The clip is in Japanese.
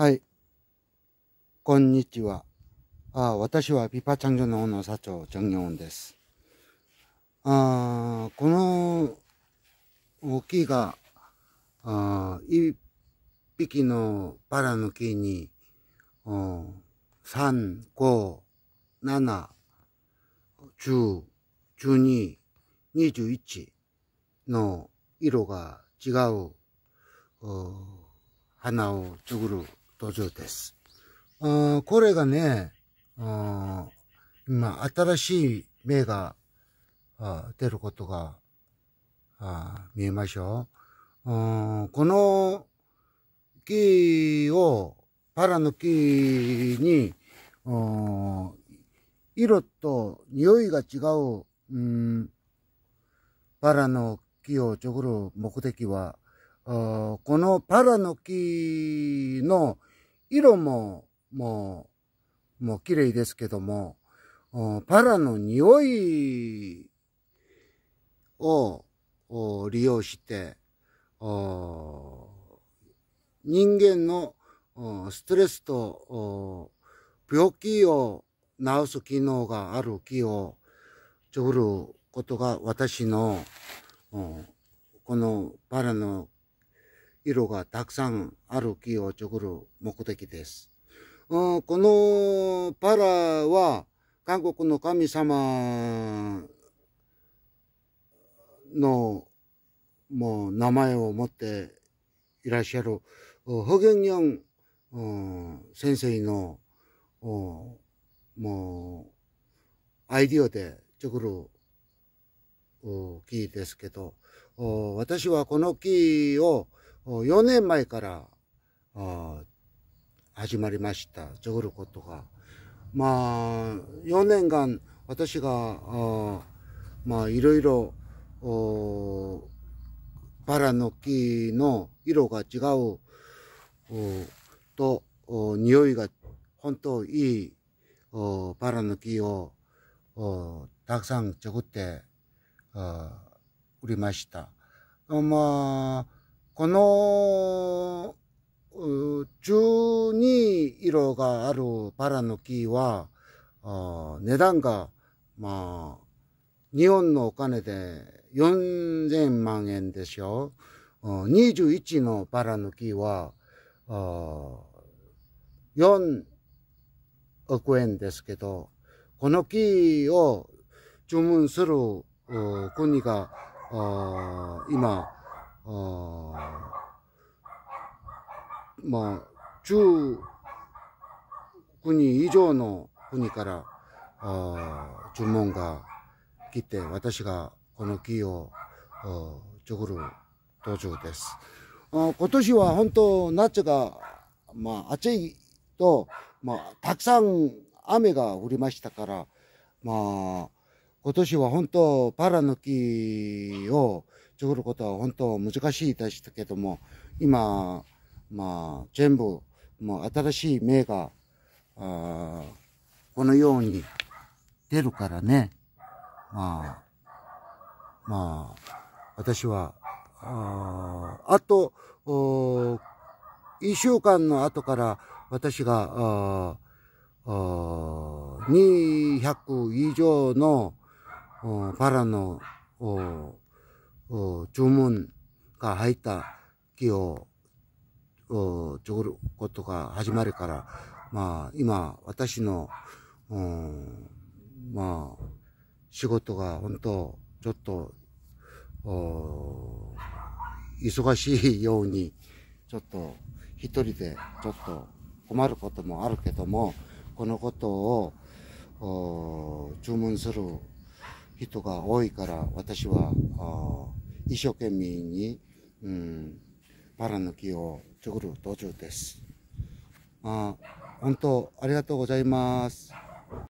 はい。こんにちは。あ私はピパチャンジョのの社長、ジョンギョンです。あこの木が、あ一匹のバラの木に、3、5、7、10、12、21の色が違う花を作る途上です。あこれがね、今、新しい芽が出ることが見えましょう。この木を、パラの木に、色と匂いが違う、うん、パラの木を作る目的は、このパラの木の色も、もう、もう綺麗ですけども、パラの匂いを利用して、人間のストレスと病気を治す機能がある木を作ることが私のこのパラの色がたくさんある木を作る目的です。うん、このパラは韓国の神様のもう名前を持っていらっしゃる、ホギンヨン先生のもうアイディアで作る木ですけど、私はこの木を4年前から始まりました、ジョグルコが。まあ、4年間、私が、まあ、いろいろ、バラの木の色が違うと、匂いが本当いいバラの木をたくさん作って売りました。まあこの中に色があるバラの木は、値段が、まあ、日本のお金で4000万円ですよ。21のバラの木は、4億円ですけど、この木を注文する国が、今、あまあ1国以上の国からあ注文が来て私がこの木を作る途中です。あ今年は本当夏が、まあ、暑いと、まあ、たくさん雨が降りましたから、まあ、今年は本当バラの木を作ることは本当難しいですけども、今、まあ、全部、もう新しい芽が、あこのように出るからね、まあ、まあ、私は、ああと、一週間の後から私が、ああ200以上のバラの주문가하이다기어어저걸것도가하지마리까라마이마와타시노仕事が本当ちょっと忙しいようにちょっと一人でちょっと困ることもあるけどもこのことを注文する人が多いから私は一生懸命に、うん、バラの木を作る途中です。あ本当ありがとうございます。